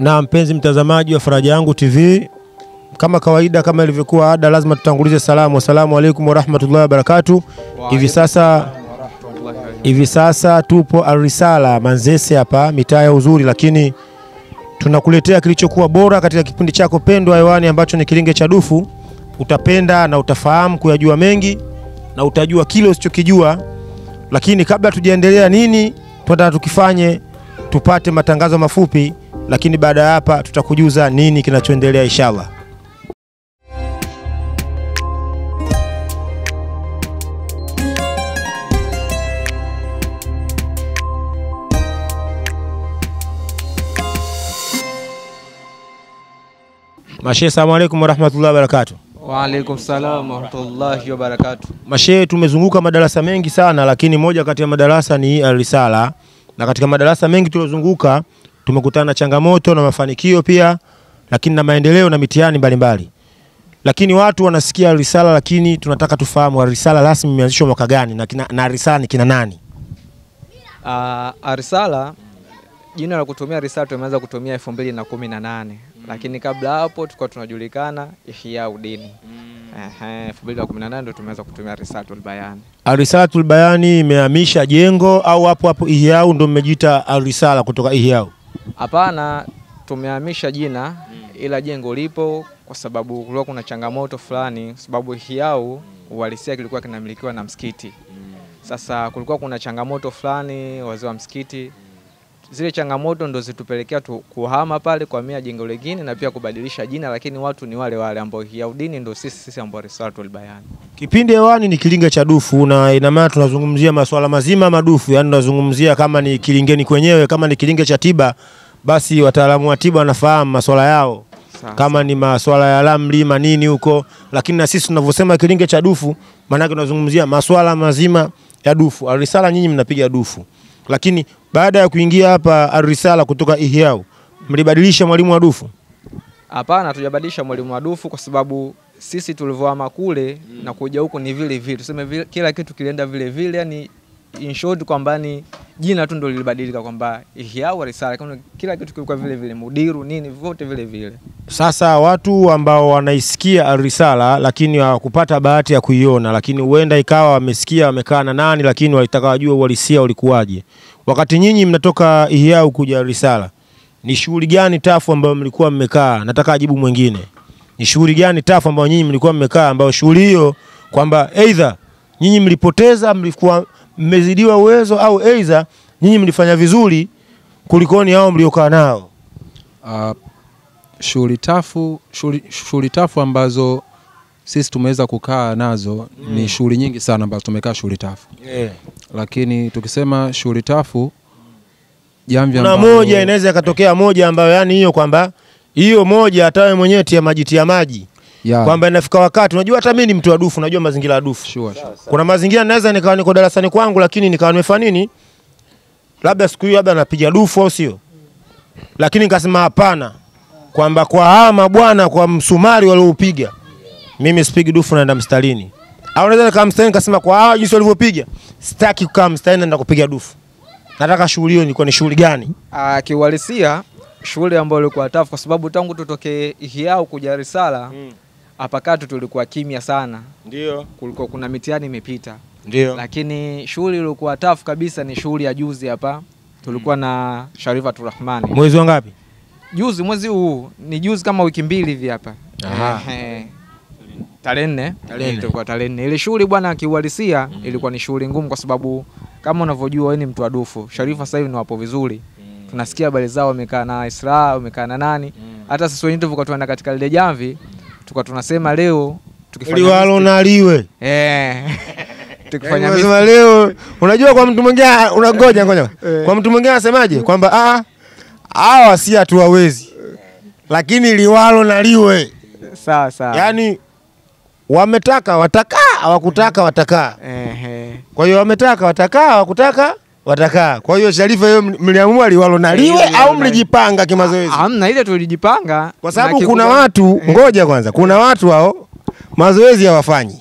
Na mpenzi mtazamaji wa Faraja Yangu TV, kama kawaida, kama ilivyokuwa ada, lazima tutangulize salamu. Asalamu alaikum warahmatullahi wabarakatu. Hivi sasa hivi sasa tupo Alrisala Manzese hapa mitaa ya uzuri, lakini tunakuletea kilichokuwa bora katika kipindi chako pendwa hewani ambacho ni Kilinge cha Dufu. Utapenda na utafahamu kuyajua mengi na utajua kile usichokijua, lakini kabla tujaendelea, nini tunataka tukifanye? Tupate matangazo mafupi lakini baada ya hapa tutakujuza nini kinachoendelea inshallah. Mashehe, assalamu alaikum warahmatullahi wabarakatuh. Waalaikum salam warahmatullahi wabarakatuh. Mashehe, tumezunguka madarasa mengi sana, lakini moja kati ya madarasa ni Risala, na katika madarasa mengi tuliozunguka tumekutana na changamoto na mafanikio pia, lakini na maendeleo na mitihani mbalimbali. Lakini watu wanasikia risala, lakini tunataka tufahamu risala rasmi imeanzishwa mwaka gani na, kina, na risala ni kina nani? Uh, risala jina la kutumia risala tumeanza kutumia 2018 mm. lakini kabla hapo tulikuwa tunajulikana Ihya Udini mm. mbili na kumi ndo tumeanza kutumia Risalatul Bayani. Ah, Risalatul Bayani imehamisha jengo au hapo hapo Ihyau ndio mmejiita Arisala kutoka Ihyau? Hapana, tumehamisha jina mm. ila jengo lipo kwa sababu kulikuwa kuna changamoto fulani, sababu hiau mm. uhalisia kilikuwa kinamilikiwa na msikiti. Mm. Sasa kulikuwa kuna changamoto fulani, wazee wa msikiti mm zile changamoto ndo zitupelekea tu kuhama pale kwa mia jengo lingine na pia kubadilisha jina, lakini watu ni wale wale ambao kiaudini ndo sisi sisi ambao risala tulibayana. Kipindi hewani ni kilinga cha dufu, na ina maana tunazungumzia masuala mazima madufu, yani tunazungumzia kama ni kilingeni kwenyewe, kama ni kilinga cha tiba, basi wataalamu wa tiba wanafahamu masuala yao Sasa. kama ni masuala ya ramli manini huko, lakini na sisi tunavyosema kilinge cha dufu, maanake tunazungumzia masuala mazima ya dufu. Arisala nyinyi mnapiga dufu lakini baada ya kuingia hapa Arisala kutoka ihiau mlibadilisha mwalimu adufu Hapana, hatujabadilisha mwalimu adufu kwa sababu sisi tulivyohama kule mm. na kuja huku ni vile vile, tuseme vile, kila kitu kilienda vile vile, yani in short kwamba ni jina tu ndo lilibadilika kwamba Ihya Risala, kama kila kitu kilikuwa vile vile, mudiru nini vyote vile vile. Sasa watu ambao wanaisikia risala lakini hawakupata bahati ya kuiona, lakini huenda ikawa wamesikia wamekaa na nani, lakini walitaka wajue uhalisia ulikuwaje. Wakati nyinyi mnatoka Ihya kuja risala ni shughuli gani tafu ambayo mlikuwa mmekaa? Nataka ajibu mwingine, ni shughuli gani tafu ambayo nyinyi mlikuwa mmekaa, ambayo shughuli hiyo kwamba aidha nyinyi mlipoteza mlikuwa mmezidiwa uwezo au aidha nyinyi mlifanya vizuri kulikoni hao mliokaa nao? Uh, shughuli tafu, shughuli tafu ambazo sisi tumeweza kukaa nazo mm. ni shughuli nyingi sana ambazo tumekaa shughuli tafu yeah. Lakini tukisema shughuli tafu jamvi ambalo moja inaweza ikatokea moja ambayo yani hiyo kwamba hiyo moja hata wewe mwenyewe tia maji tia maji yeah. kwamba inafika wakati, unajua hata mimi ni mtu wa dufu, najua mazingira ya dufu sure, sure. Kuna mazingira naweza nikawa niko darasani kwangu, lakini nikawa nimefanya nini, labda siku hiyo labda napiga dufu, au sio? Lakini nikasema hapana, kwamba kwa hawa mabwana kwa msumari walioupiga mimi sipigi dufu, naenda mstarini. Au naweza nikaa mstarini nikasema kwa hawa jinsi walivyopiga, sitaki kukaa mstarini, naenda kupiga dufu. Nataka shughuli hiyo ilikuwa ni shughuli gani? Ah, kiuhalisia shughuli ambayo ilikuwa tafu, kwa sababu tangu tutoke hiao kuja Risala mm hapa katu tulikuwa kimya sana, ndio kulikuwa kuna mitihani imepita, ndio lakini shughuli iliyokuwa tafu kabisa ni shughuli ya juzi hapa tulikuwa mm. na Sharifa Turahmani. Mwezi wa ngapi? Juzi, mwezi huu ni juzi, kama wiki mbili hivi hapa tarehe nne tulikuwa tarehe nne. Ile shughuli bwana, akiuhalisia mm. ilikuwa ni shughuli ngumu, kwa sababu kama unavyojua wewe ni mtu wa dufu. Sharifa sasa hivi ni wapo vizuri mm. tunasikia habari zao, wamekaa na Isra, wamekaa na nani, mm. hata mm. sisi wenyewe tulikuwa tunaenda katika lile jamvi mm tukawa tunasema leo liwalo naliwe eh tukifanya yaani mimi leo, unajua kwa mtu mwingine unangoja ngoja, eh. Eh. kwa mtu mwingine anasemaje kwamba ah, hawa si hatuwawezi, lakini liwalo naliwe sawa sawa, yani wametaka watakaa, hawakutaka watakaa. Eh, kwa hiyo wametaka watakaa, hawakutaka watakaa. Kwa hiyo Sharifa, hiyo mliamua liwalo na liwe au mlijipanga kimazoezi? Hamna, ile tulijipanga, kwa sababu kuna watu eh. ngoja kwanza, kuna watu hao mazoezi hawafanyi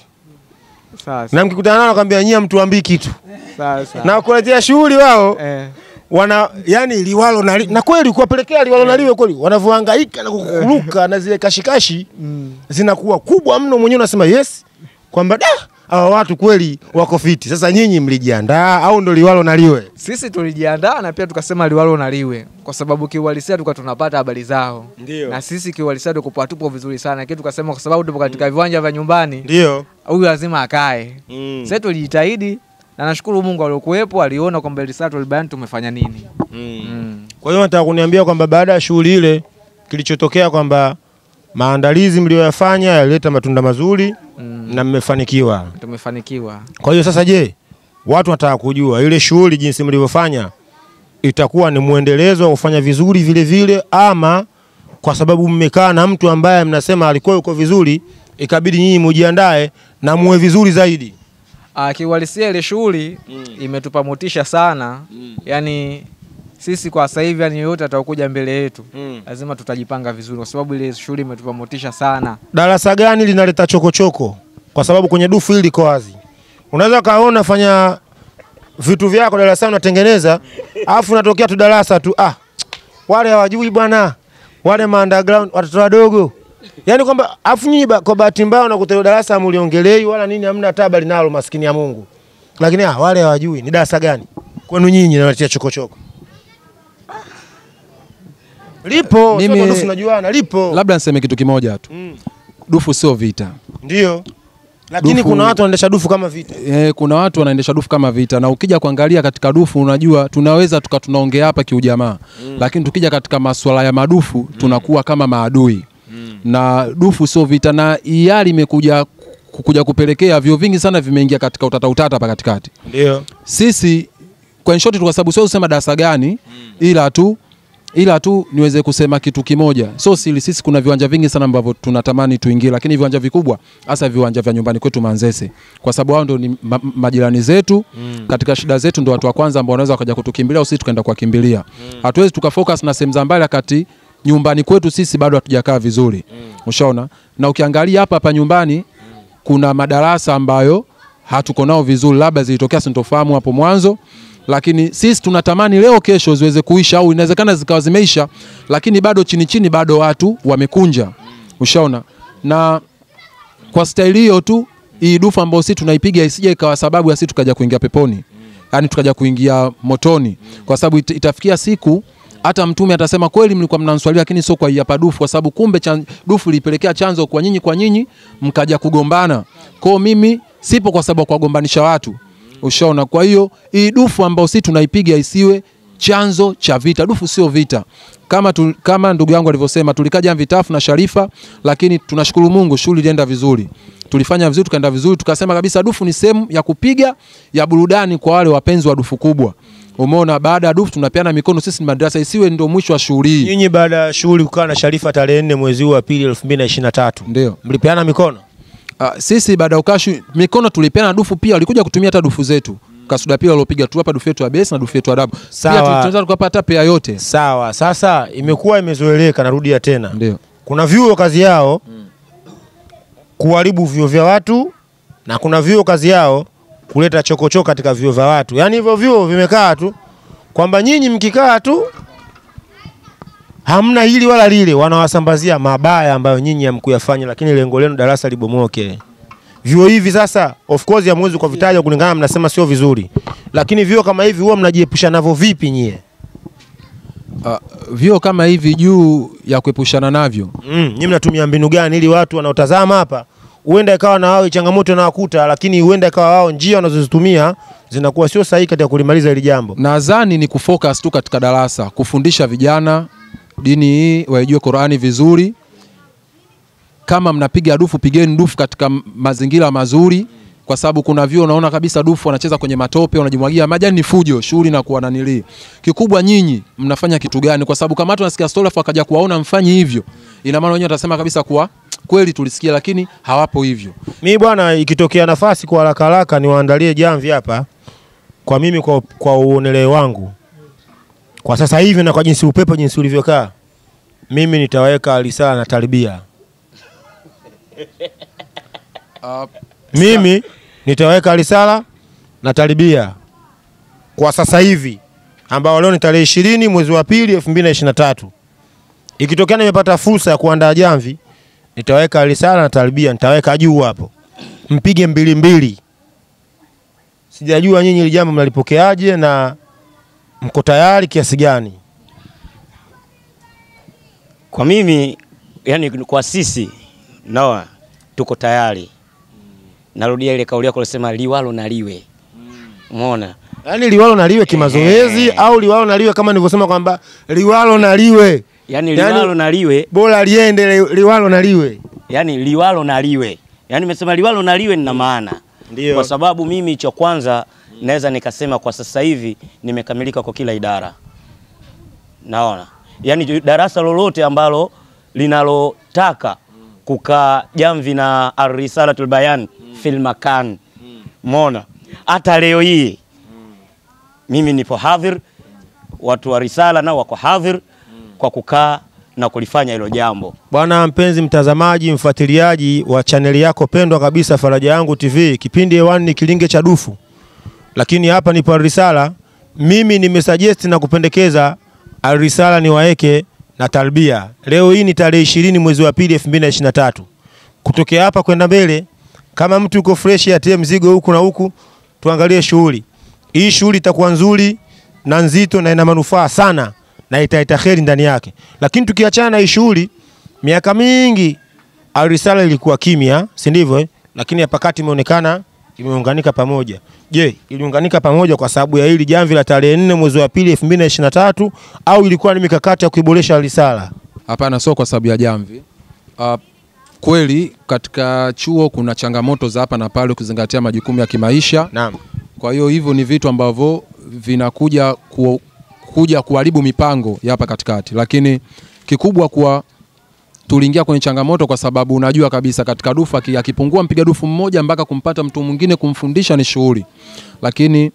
na mkikutana nao nakwambia nyie mtuambii kitu sasa. na kuletea shughuli wao eh. wana yani liwalo na, li, na kweli kuwapelekea liwalo na eh. liwe kweli wanavyohangaika na kukuruka eh. na zile kashikashi mm. zinakuwa kubwa mno, mwenyewe unasema yes kwamba da hawa watu kweli wako fiti. Sasa nyinyi mlijiandaa au ndo liwalo na liwe? Sisi tulijiandaa na pia tukasema liwalo na liwe, kwa sababu kiuhalisia tuka tunapata habari zao. ndio Na sisi kiuhalisia tuko tupo vizuri sana, kitu tukasema kwa sababu tupo katika mm. viwanja vya nyumbani. Ndio. Huyu lazima akae. Mm. Sasa tulijitahidi na nashukuru Mungu aliokuwepo aliona kwamba lisaa tulibayani tumefanya nini. Mm. Mm. Kwa hiyo nataka kuniambia kwamba baada ya shughuli ile kilichotokea kwamba maandalizi mliyoyafanya yaleta matunda mazuri mm. na mmefanikiwa. Tumefanikiwa. Kwa hiyo sasa, je, watu wanataka kujua ile shughuli jinsi mlivyofanya itakuwa ni mwendelezo wa kufanya vizuri vile vile, ama kwa sababu mmekaa na mtu ambaye mnasema alikuwa yuko vizuri, ikabidi nyinyi mujiandae na muwe vizuri zaidi? Ah, kiuhalisia ile shughuli mm. imetupa motisha sana mm. yani sisi kwa sasa hivi, yani yoyote atakuja mbele yetu mm. lazima tutajipanga vizuri, kwa sababu ile shughuli imetupa motisha sana. Darasa gani linaleta chokochoko? Kwa sababu kwenye dufu hili liko wazi, unaweza kaona fanya vitu vyako darasani unatengeneza, alafu natokea tu darasa tu ah, wale hawajui bwana, wale ma underground watoto wadogo yani kwamba afu nyinyi kwa bahati mbaya unakuta darasa mliongelei wala nini, hamna tabari nalo, maskini ya Mungu. Lakini ah, wale hawajui ni darasa gani kwenu nyinyi nalatia chokochoko lipo mimi, sio unajuana, lipo. Labda niseme kitu kimoja tu mm. dufu sio vita, ndio lakini dufu, kuna watu wanaendesha dufu kama vita Eh, kuna watu wanaendesha dufu kama vita, na ukija kuangalia katika dufu, unajua tunaweza tuka tunaongea hapa kiujamaa mm. lakini tukija katika masuala ya madufu mm. tunakuwa kama maadui mm. na dufu sio vita, na iari imekuja kuja kupelekea vyo vingi sana vimeingia katika utata utata hapa katikati, ndio sisi kwa short, kwa sababu siwezi kusema darasa gani mm. ila tu ila tu niweze kusema kitu kimoja, so sili sisi, kuna viwanja vingi sana ambavyo tunatamani tuingie, lakini viwanja vikubwa, hasa viwanja vya nyumbani kwetu Manzese, kwa sababu hao ndio ni ma majirani zetu mm. katika shida zetu ndio watu wa kwanza ambao wanaweza wakaja kutukimbilia au sisi tukaenda kuwakimbilia mm. hatuwezi tukafocus na sehemu za mbali kati nyumbani kwetu sisi bado hatujakaa vizuri mm. Ushaona, na ukiangalia hapa hapa nyumbani mm. kuna madarasa ambayo hatuko nao vizuri, labda zilitokea sintofahamu hapo mwanzo mm lakini sisi tunatamani leo kesho ziweze kuisha, au inawezekana zikawa zimeisha, lakini bado chini chini bado watu wamekunja, ushaona. Na kwa staili hiyo tu hii dufa ambayo sisi tunaipiga isije ikawa sababu ya sisi tukaja kuingia peponi, yani tukaja kuingia motoni, kwa sababu it, itafikia siku hata mtume atasema kweli mlikuwa mnanswalia, lakini sio kwa hapa dufu, kwa sababu kumbe chan, dufu lipelekea chanzo kwa nyinyi kwa nyinyi mkaja kugombana. Kwa mimi sipo kwa sababu kwa kugombanisha watu, Ushaona? Kwa hiyo hii dufu ambayo sisi tunaipiga isiwe chanzo cha vita. Dufu sio vita kama, tu, kama ndugu yangu alivyosema, tulikaa Jamvi Tafu na Sharifa, lakini tunashukuru Mungu, shughuli ilienda vizuri, tulifanya vizuri, tukaenda vizuri, tukasema kabisa dufu ni sehemu ya kupiga ya burudani kwa wale wapenzi wa dufu kubwa. Umeona, baada ya dufu tunapeana mikono, sisi ni madrasa, isiwe ndio mwisho wa shughuli hii. Nyinyi baada ya shughuli kukaa na Sharifa tarehe 4 mwezi huu wa pili 2023, ndio mlipeana mikono uh, sisi baada ya ukashi mikono tulipeana dufu pia, walikuja kutumia hata dufu zetu kasuda pia waliopiga tu hapa dufu yetu ya base na dufu yetu ya dabu. Sawa. Pia tunaweza tukapata hata pea yote. Sawa. Sasa imekuwa imezoeleka, narudia tena. Ndio. Kuna vyuo kazi yao kuharibu vyuo vya watu na kuna vyuo kazi yao kuleta chokochoko katika vyuo vya watu. Yaani hivyo vyuo vimekaa tu kwamba nyinyi mkikaa tu hamna hili wala lile, wanawasambazia mabaya ambayo nyinyi hamkuyafanya, lakini lengo lenu darasa libomoke. Vyuo hivi sasa, of course, hamwezi kuvitaja kulingana, mnasema sio vizuri, lakini vyuo kama hivi huwa mnajiepusha navyo vipi nyie? Uh, vyuo kama hivi juu ya kuepushana navyo mm, nyinyi mnatumia mbinu gani ili watu wanaotazama hapa huenda ikawa na wao changamoto nawakuta, lakini huenda ikawa wao njia wanazozitumia zinakuwa sio sahihi katika kulimaliza hili jambo. Nadhani ni kufocus tu katika darasa, kufundisha vijana dini hii waijue Qurani vizuri. Kama mnapiga dufu, pigeni dufu katika mazingira mazuri, kwa sababu kuna vyuo unaona kabisa dufu wanacheza kwenye matope, wanajimwagia majani, ni fujo shughuli na kuwa nanili. Kikubwa nyinyi mnafanya kitu gani? Kwa sababu kama watu wanasikia story afu akaja kuwaona mfanyi hivyo, ina maana wenyewe watasema kabisa kuwa kweli tulisikia, lakini hawapo hivyo. Mi bwana, ikitokea nafasi kwa haraka haraka niwaandalie jamvi hapa, kwa mimi kwa, kwa uonelewe wangu kwa sasa hivi na kwa jinsi upepo jinsi ulivyokaa, mimi nitaweka Alisaa na Tarbia. Uh, mimi nitaweka Alisala na Tarbia kwa sasa hivi ambao leo ni tarehe ishirini mwezi wa pili elfu mbili na ishirini na tatu. Ikitokea nimepata fursa ya kuandaa jamvi, nitaweka Alisala na talibia, nitaweka juu hapo, mpige mbili mbili. Sijajua nyinyi hili jambo mnalipokeaje na mko tayari kiasi gani? Kwa mimi yani, kwa sisi naona tuko tayari. Narudia ile kauli yako ulisema liwalo na liwe, umeona yani liwalo na liwe kimazoezi yeah. au liwalo na liwe kama nilivyosema kwamba liwalo na liwe yani yaani liwalo yani, na liwe bora liende liwalo na liwe yani liwalo na liwe yani nimesema liwalo na liwe nina maana ndio, kwa sababu mimi cha kwanza naweza nikasema kwa sasa hivi nimekamilika kwa kila idara. Naona yaani darasa lolote ambalo linalotaka kukaa jamvi na Ar-Risalatul Bayan fil makan mona hata leo hii mimi nipo hadhir, watu wa risala nao wako hadhir kwa kukaa na kulifanya hilo jambo. Bwana mpenzi mtazamaji, mfuatiliaji wa chaneli yako pendwa kabisa Faraja Yangu TV, kipindi hewani ni Kilinge cha Dufu lakini hapa nipo Alrisala, mimi nimesuggest na kupendekeza Alrisala ni waeke na talbia. Leo hii ni tarehe ishirini mwezi wa pili 2023. Kutokea hapa kwenda mbele, kama mtu yuko fresh atie mzigo huku na huku, tuangalie shughuli hii. Shughuli itakuwa nzuri na nzito na ina manufaa sana na italeta heri ndani yake. Lakini tukiachana na hii shughuli, miaka mingi Alrisala ilikuwa kimya, si ndivyo? eh? Lakini hapa kati imeonekana kimeunganika pamoja. Je, iliunganika pamoja kwa sababu ya hili jamvi la tarehe nne mwezi wa pili tatu au ilikuwa ni mikakati ya kuiboresha risala? Hapana, sio kwa sababu ya jamvi. Uh, kweli katika chuo kuna changamoto za hapa na pale ukizingatia majukumu ya kimaisha. Naam. Kwa hiyo hivyo ni vitu ambavyo vinakuja ku, kuja kuharibu mipango ya hapa katikati, lakini kikubwa kwa tuliingia kwenye changamoto kwa sababu unajua kabisa katika dufu akipungua mpiga dufu mmoja mpaka kumpata mtu mwingine kumfundisha ni shughuli, lakini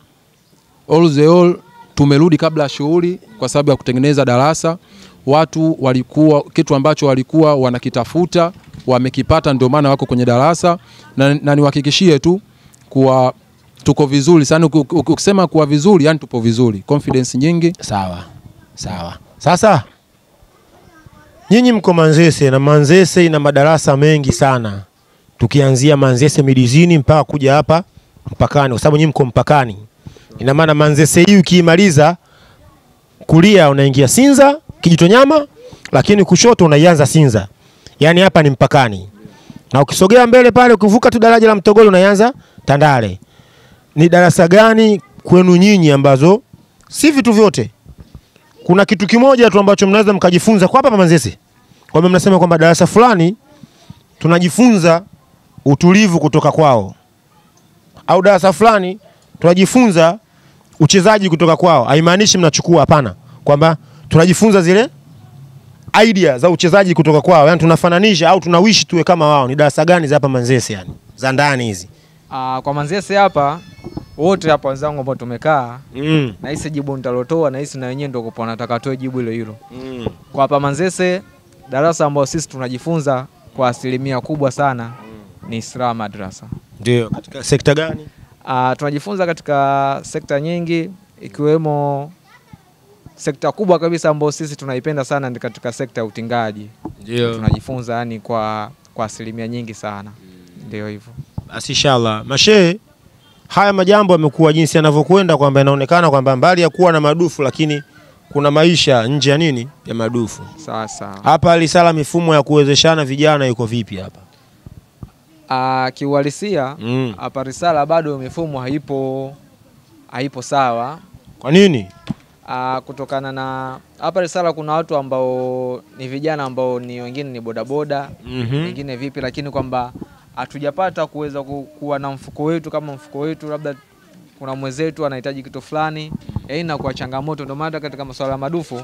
all the all tumerudi kabla ya shughuli kwa sababu ya kutengeneza darasa. Watu walikuwa kitu ambacho walikuwa wanakitafuta wamekipata, ndio maana wako kwenye darasa na, na niwahakikishie tu kuwa tuko vizuri sana. Ukisema kuwa vizuri, yani tupo vizuri, confidence nyingi. Sawa sawa, sasa Nyinyi mko Manzese na Manzese ina madarasa mengi sana, tukianzia Manzese midizini mpaka kuja hapa mpakani, kwa sababu nyinyi mko mpakani. Ina maana Manzese hii ukiimaliza kulia unaingia Sinza Kijitonyama, lakini kushoto unaianza Sinza, yaani hapa ni mpakani. Na ukisogea mbele pale, ukivuka tu daraja la mtogoli unaanza Tandale. Ni darasa gani kwenu nyinyi ambazo si vitu vyote kuna kitu kimoja tu ambacho mnaweza mkajifunza kwa hapa Manzese. Kwa hiyo mnasema kwamba darasa fulani tunajifunza utulivu kutoka kwao, au darasa fulani tunajifunza uchezaji kutoka kwao. Haimaanishi mnachukua, hapana, kwamba tunajifunza zile idea za uchezaji kutoka kwao, yani tunafananisha au tunawishi tuwe kama wao. Ni darasa gani za hapa Manzese, yani za ndani hizi? Uh, kwa Manzese hapa wote hapa wenzangu ambao tumekaa mm. nahisi jibu nitalotoa nahisi na wenyewe ndio nataka toe jibu hilo hilo mm. kwa hapa Manzese darasa ambao sisi tunajifunza kwa asilimia kubwa sana mm. ni Islam madrasa. Ndio, katika sekta gani? Uh, tunajifunza katika sekta nyingi ikiwemo sekta kubwa kabisa ambayo sisi tunaipenda sana ni katika sekta ya utingaji. Ndio. Tunajifunza yani kwa kwa asilimia nyingi sana. Mm. Ndio hivyo. Basi inshallah. Mashehe haya majambo yamekuwa jinsi yanavyokwenda, kwamba inaonekana kwamba mbali ya kuwa na madufu, lakini kuna maisha nje ya nini ya madufu. Sasa hapa Risala, mifumo ya kuwezeshana vijana iko vipi hapa? Uh, kiuhalisia mm. hapa mm. Risala bado mifumo haipo, haipo sawa. Kwa nini? Aa, ah, kutokana na hapa Risala kuna watu ambao ni vijana ambao ni wengine ni bodaboda mm -hmm. vipi, lakini kwamba hatujapata kuweza kuwa na mfuko wetu kama mfuko wetu labda kuna mwenzetu anahitaji kitu fulani, yani inakuwa changamoto. Ndio maana katika masuala ya madufu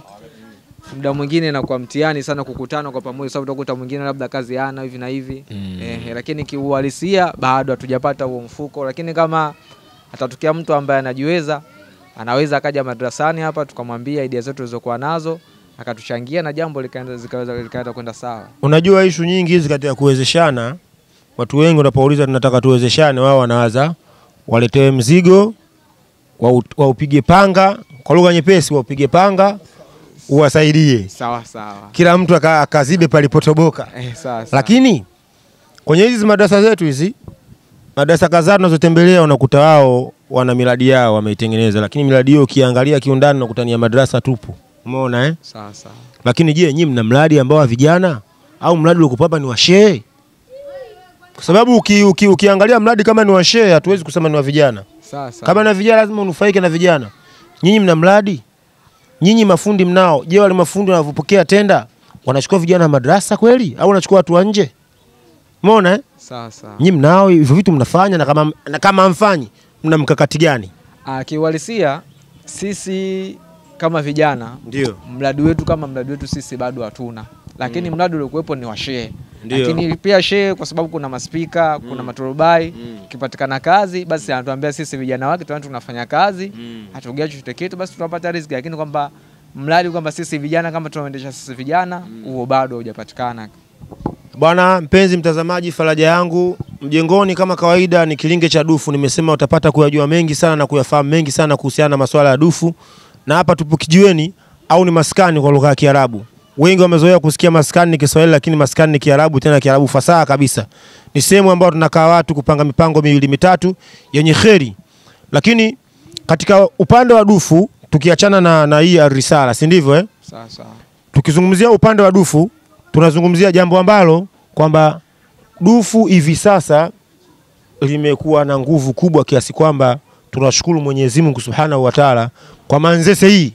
muda mwingine inakuwa mtihani sana kukutana kwa pamoja, sababu utakuta mwingine labda kazi hana hivi na hivi mm. Eh, lakini kiuhalisia bado hatujapata huo mfuko, lakini kama atatokea mtu ambaye anajiweza anaweza akaja madrasani hapa tukamwambia idea zetu zilizokuwa nazo akatuchangia na jambo likaenda zikaweza likaenda kwenda sawa. Unajua ishu nyingi hizi katika kuwezeshana Watu wengi wanapouliza tunataka tuwezeshane, wao wanawaza waletewe mzigo waupige panga, kwa lugha nyepesi, waupige panga uwasaidie, sawa sawa, kila mtu akazibe palipotoboka. Eh, sawa, sawa. Lakini kwenye hizi madarasa zetu hizi madarasa kadhaa tunazotembelea unakuta wao wana miradi yao wameitengeneza, lakini miradi hiyo ukiangalia kiundani unakuta ni ya madarasa tupu. Umeona eh? Sawa sawa. Lakini je, nyinyi mna mradi ambao wa vijana au mradi uliokupa hapa ni wa shehe? kwa sababu uki, uki, ukiangalia mradi kama ni wa share hatuwezi kusema ni wa vijana. Sasa kama na vijana lazima unufaike na vijana. Nyinyi mna mradi, nyinyi mafundi mnao. Je, wale mafundi wanavyopokea tenda wanachukua vijana madrasa kweli au wanachukua watu wa nje? Umeona eh? Sasa nyinyi mnao hivyo vitu mnafanya, na kama, na kama mfanyi mna mkakati gani? Akiwalisia ah, sisi kama vijana ndio mradi wetu kama mradi wetu sisi bado hatuna lakini mm. mradi uliokuwepo ni wa shehe lakini pia shehe kwa sababu kuna maspika mm. kuna maturubai mm. kipatikana kazi basi anatuambia sisi vijana wake tuani tunafanya kazi mm. hatugea chochote kitu basi tunapata riziki lakini kwamba mradi kwamba sisi vijana kama tunaendesha sisi vijana mm. huo mm. bado hujapatikana Bwana mpenzi mtazamaji, faraja yangu mjengoni, kama kawaida, ni kilinge cha dufu. Nimesema utapata kuyajua mengi sana na kuyafahamu mengi sana kuhusiana na masuala ya dufu, na hapa tupo kijiweni au ni maskani kwa lugha ya Kiarabu wengi wamezoea kusikia maskani ni Kiswahili, lakini maskani ni Kiarabu, tena Kiarabu fasaha kabisa. Ni sehemu ambayo tunakaa watu kupanga mipango miwili mitatu yenye kheri. Lakini katika upande wa dufu tukiachana na, na hii risala, si ndivyo eh? Sasa tukizungumzia upande wa dufu tunazungumzia jambo ambalo kwamba dufu hivi sasa limekuwa na nguvu kubwa kiasi kwamba tunashukuru Mwenyezi Mungu Subhanahu wa Ta'ala kwa manzese hii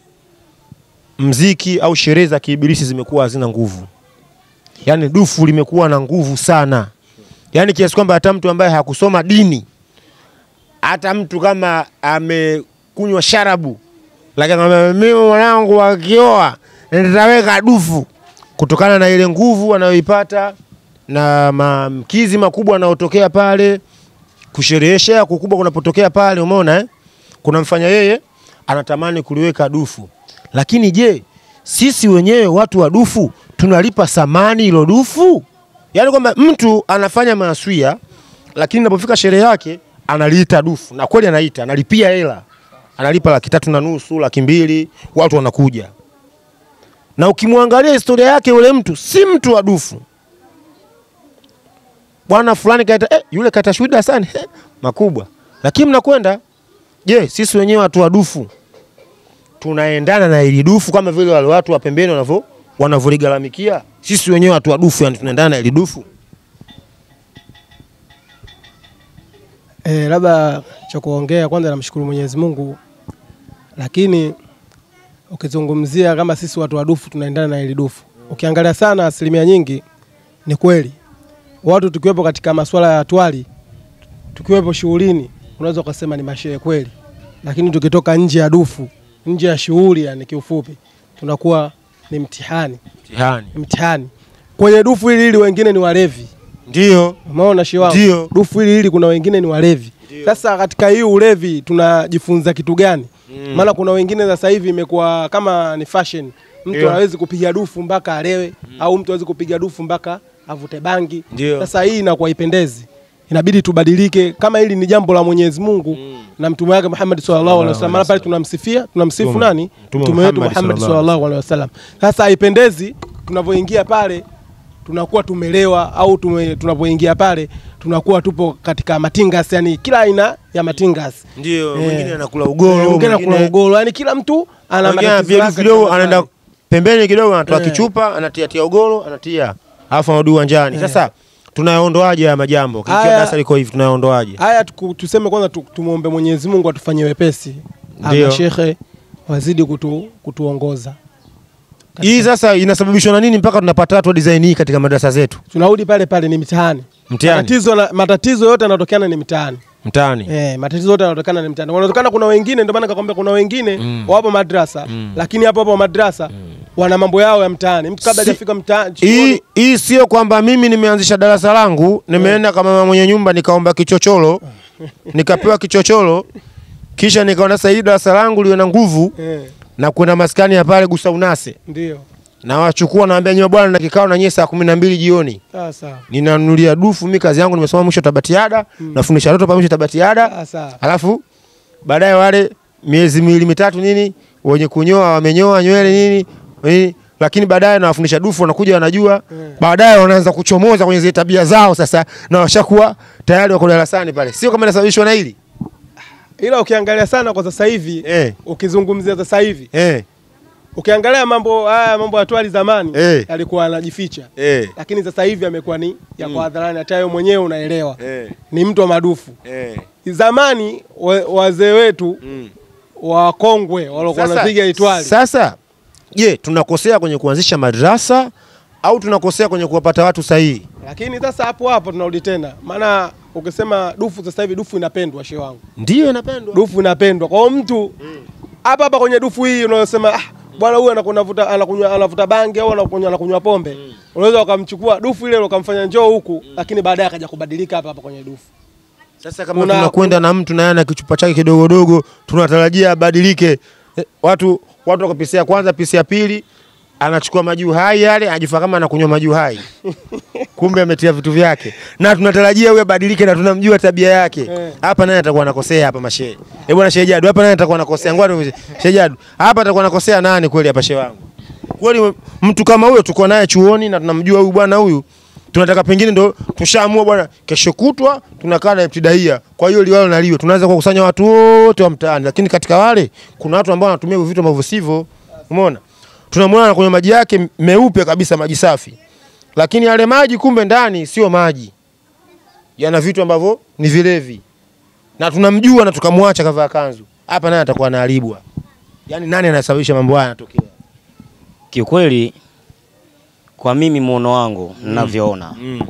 mziki au sherehe za kiibilisi zimekuwa hazina nguvu, yaani dufu limekuwa na nguvu sana, yaani kiasi kwamba hata mtu ambaye hakusoma dini, hata mtu kama amekunywa sharabu, lakini mimi mwanangu akioa nitaweka dufu, kutokana na ile nguvu anayoipata na maamkizi makubwa anaotokea pale, kusherehesha kukubwa kunapotokea pale, umeona eh? kunamfanya yeye anatamani kuliweka dufu. Lakini je, sisi wenyewe watu wa dufu tunalipa samani ilo dufu? Yaani kwamba mtu anafanya maaswia lakini inapofika sherehe yake analiita dufu na kweli anaita, analipia hela, analipa laki tatu na nusu, laki mbili, watu wanakuja. Na ukimwangalia historia yake, yule mtu si mtu wa dufu. Bwana fulani kaita, eh, yule kaita shuhuda sana eh, makubwa, lakini mnakwenda. Je, sisi wenyewe watu wa dufu tunaendana na ili dufu kama vile wale watu wa pembeni wanavyo wanavyoligharamikia. Sisi wenyewe watu wa dufu yani tunaendana na ili dufu. eh. labda cha kuongea kwanza, namshukuru Mwenyezi Mungu, lakini ukizungumzia kama sisi watu wadufu tunaendana na dufu, ukiangalia sana, asilimia nyingi ni kweli. Watu tukiwepo katika masuala ya twali, tukiwepo shughulini, unaweza ukasema ni mashehe kweli, lakini tukitoka nje ya dufu nje ya shughuli, yani kiufupi tunakuwa ni mtihani mtihani mtihani kwenye dufu hili hili, wengine ni walevi ndio, umeona shiwa, ndio dufu hili hili kuna wengine ni walevi. Sasa katika hii ulevi tunajifunza kitu gani? Mm. Maana kuna wengine sasa hivi imekuwa kama ni fashion, mtu hawezi kupiga dufu mpaka alewe mm. au mtu hawezi kupiga dufu mpaka avute bangi. Sasa hii inakuwa ipendezi inabidi tubadilike, kama hili ni jambo la Mwenyezi Mungu mm. na mtume wake Muhammad sallallahu alaihi wasallam. Maana pale tunamsifia tunamsifu Tume. nani? Mtume wetu Muhammad sallallahu alaihi wasallam. Sasa haipendezi tunavyoingia pale tunakuwa tumelewa au tume, tunapoingia pale tunakuwa tupo katika matingas, yani kila aina ya matingas ndio, eh, mwingine anakula ugoro, mwingine anakula ugoro, yani kila mtu ana kidogo, anaenda pembeni kidogo, anatoa eh, kichupa, anatia tia ugoro, anatia alafu anadua njani eh. Sasa tunayaondoaje haya majambo? Kikiwa darasa liko hivi tunayaondoaje? Haya, tuseme kwanza tumwombe Mwenyezi Mungu atufanyie wepesi, ndio shekhe wazidi kutu, kutuongoza hii sasa inasababishwa na nini mpaka tunapata watu design hii katika madarasa zetu? Tunarudi pale pale, ni mitaani. Matatizo, na, matatizo yote yanatokana ni mitaani. Mtaani. Eh, matatizo yote yanatokana ni mtihani. Wanatokana kuna wengine ndio maana nikakwambia kuna wengine mm. wapo madrasa mm. lakini hapo hapo madrasa mm wana mambo yao ya mtaani. Mtu kabla hajafika si, mtaani. Hii hii sio kwamba mimi nimeanzisha darasa langu, nimeenda kama mama mwenye nyumba nikaomba kichochoro, eh. nikapewa kichochoro, kisha nikaona sasa hii darasa langu liwe na nguvu eh. na kuna maskani ya pale Gusa Unase. Ndio. Na wachukua naambia nyewe bwana na kikao na nyewe saa kumi na mbili jioni. Sawa sawa. Ninanunulia dufu mimi kazi yangu nimesoma mwisho tabatiada, mm. nafundisha watoto pamoja tabatiada. Sawa Alafu baadaye wale miezi miwili mitatu nini wenye kunyoa wamenyoa nywele nini eh, lakini baadaye nawafundisha dufu, wanakuja wanajua, baadaye wanaanza kuchomoza kwenye zile tabia zao sasa, na washakuwa tayari wako darasani pale, sio kama inasababishwa na hili ila ukiangalia sana kwa sasa hivi eh, ukizungumzia sasa hivi eh, ukiangalia mambo haya mambo ya twali zamani eh, yalikuwa anajificha eh, lakini sasa hivi amekuwa ni ya mm. kwa hadharani, hata yeye mwenyewe unaelewa eh, ni mtu wa madufu eh. Zamani wazee wetu mm, wakongwe walikuwa wanapiga itwali sasa Je, tunakosea kwenye kuanzisha madrasa au tunakosea kwenye kuwapata watu sahihi? Lakini sasa hapo hapo tunarudi tena, maana ukisema dufu sasa hivi dufu inapendwa, shehe wangu, ndio inapendwa, dufu inapendwa kwa mtu hapa mm. hapa kwenye dufu hii unayosema ah, bwana huyu anakunavuta anakunywa anavuta bangi au anakunywa anakunywa pombe mm. unaweza ukamchukua dufu ile ukamfanya njoo huku mm. lakini baadaye akaja kubadilika hapa hapa kwenye dufu. Sasa kama tunakwenda na mtu naye ana kichupa chake kidogodogo, tunatarajia abadilike. Eh, watu watu wako pisi ya kwanza, pisi ya pili, anachukua majuu hai yale, anajifanya kama anakunywa majuu hai kumbe ametia vitu vyake, na tunatarajia huyo abadilike, na tunamjua tabia yake. Eh. Hapa naye atakuwa anakosea hapa mashehe. Eh bwana Shehe Jadu, hapa naye atakuwa anakosea. Ngoja Shehe Jadu, hapa atakuwa anakosea nani kweli hapa shehe wangu? Kweli mtu kama huyo tuko naye chuoni na tunamjua huyu bwana huyu tunataka pengine ndo tushaamua bwana, kesho kutwa tunakaa na ibtidaia, kwa hiyo liwalo na liwe, tunaanza kukusanya watu wote wa mtaani, lakini katika wale kuna watu ambao wanatumia vitu ambavyo sivyo. Umeona, tunamwona kwenye maji yake meupe kabisa, maji safi, lakini yale maji kumbe ndani sio maji, yana vitu ambavyo ni vilevi, na tunamjua na tukamwacha kavaa kanzu hapa, naye atakuwa anaharibwa. Yani nani anasababisha mambo haya yanatokea? Kiukweli kwa mimi muono wangu mm. ninavyoona mm.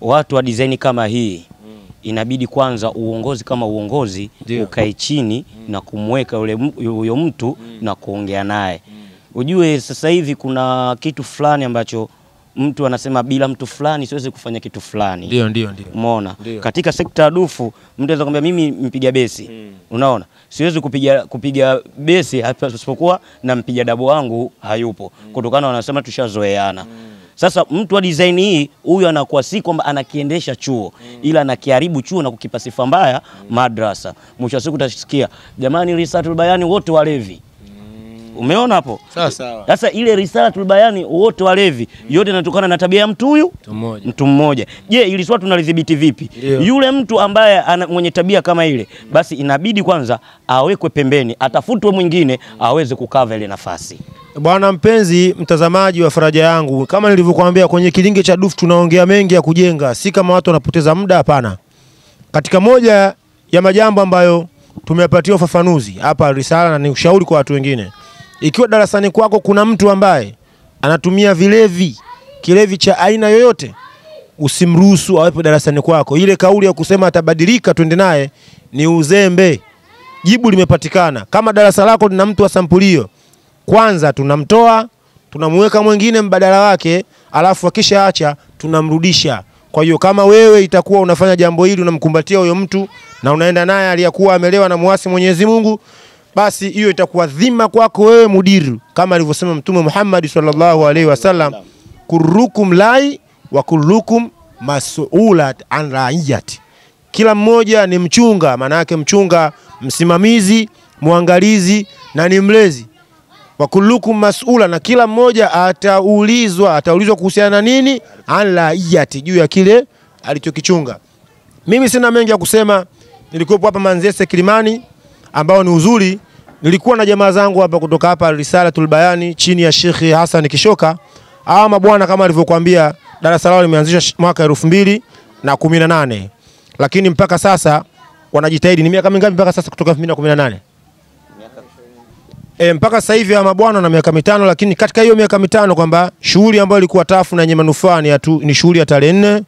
watu wa design kama hii mm. inabidi kwanza uongozi kama uongozi ukae chini mm. na kumweka yule huyo mtu mm. na kuongea naye mm. ujue sasa hivi kuna kitu fulani ambacho mtu anasema bila mtu fulani siwezi kufanya kitu fulani. Ndio, ndio, ndio. Umeona? Katika sekta ya dufu mtu anaweza kumwambia mimi mpiga besi. Mm. Unaona? Siwezi kupiga kupiga besi usipokuwa na mpiga dabu wangu hayupo. Mm. Kutokana wanasema tushazoeana. Mm. Sasa mtu wa design hii huyu anakuwa si kwamba anakiendesha chuo mm. ila anakiharibu chuo na kukipa sifa mbaya mm. madrasa. Mwisho wa siku utasikia jamani, risatul bayani wote walevi Umeona hapo? Sasa ile risala tulibayani wote walevi mm. yote inatokana na tabia ya mtu huyu mtu mmoja. Je, ili swala tunalidhibiti vipi? Dio. Yule mtu ambaye ana, mwenye tabia kama ile, mm. basi inabidi kwanza awekwe pembeni, atafutwe mwingine mm. aweze kukava ile nafasi. Bwana mpenzi mtazamaji wa Faraja Yangu, kama nilivyokuambia kwenye kilinge cha dufu tunaongea mengi ya kujenga, si kama watu wanapoteza muda, hapana. Katika moja ya majambo ambayo tumepatia ufafanuzi hapa risala na ni ushauri kwa watu wengine ikiwa darasani kwako kuna mtu ambaye anatumia vilevi, kilevi cha aina yoyote, usimruhusu awepo darasani kwako. Ile kauli ya kusema atabadilika, twende naye ni uzembe. Jibu limepatikana. Kama darasa lako lina mtu wa sampulio, kwanza tunamtoa tunamuweka mwingine mbadala wake, alafu acha tunamrudisha. Kwa hiyo kama wewe itakuwa unafanya jambo hili, unamkumbatia huyo mtu na unaenda naye aliyakuwa amelewa na muasi Mwenyezi Mungu, basi hiyo itakuwa dhima kwako wewe mudiri, kama alivyosema Mtume Muhammad sallallahu alaihi wasallam, kurukum lai wa kurukum masulat an raiyati, kila mmoja ni mchunga, maana yake mchunga, msimamizi, mwangalizi na ni mlezi wa kullukum masula, na kila mmoja ataulizwa, ataulizwa kuhusiana na nini? ala raiyati, juu ya kile alichokichunga. Mimi sina mengi ya kusema, nilikuwepo hapa Manzese Kilimani ambao ni uzuri Nilikuwa na jamaa zangu hapa kutoka hapa Risala Tulbayani chini ya Sheikh Hassan Kishoka. Hawa mabwana kama alivyokuambia, darasa lao limeanzishwa mwaka elfu mbili na kumi na nane lakini mpaka sasa wanajitahidi. Ni miaka mingapi mpaka sasa kutoka elfu mbili na kumi na nane? E, mpaka sasa hivi ama bwana na miaka mitano, lakini katika hiyo miaka mitano kwamba shughuli ambayo ilikuwa tafu na yenye manufaa ni, ni shughuli ya tarehe nne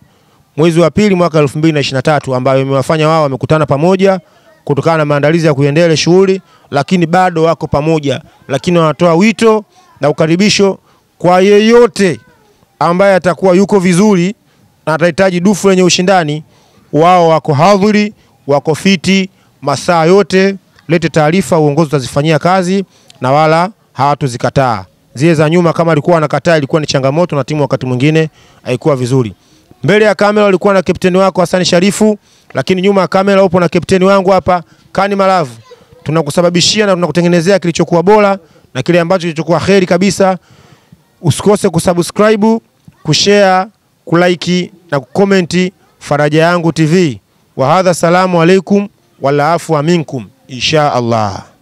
mwezi wa pili mwaka 2023 ambayo imewafanya wao wamekutana pamoja kutokana na maandalizi ya kuendelea shughuli, lakini bado wako pamoja, lakini wanatoa wito na ukaribisho kwa yeyote ambaye atakuwa yuko vizuri na atahitaji dufu lenye ushindani. Wao wako hadhuri, wako fiti masaa yote, lete taarifa, uongozi utazifanyia kazi na wala hawatuzikataa. Zile za nyuma kama alikuwa anakataa, ilikuwa ni changamoto na timu wakati mwingine haikuwa vizuri. Mbele ya kamera walikuwa na kapteni wako Hassan Sharifu, lakini nyuma ya kamera upo na kapteni wangu hapa Kani Malavu. Tunakusababishia na tunakutengenezea kilichokuwa bora na kile ambacho kilichokuwa kheri kabisa. Usikose kusubscribe, kushare, kulike na kukomenti Faraja Yangu TV. wa hadha salamu alaikum wala afwa minkum insha Allah.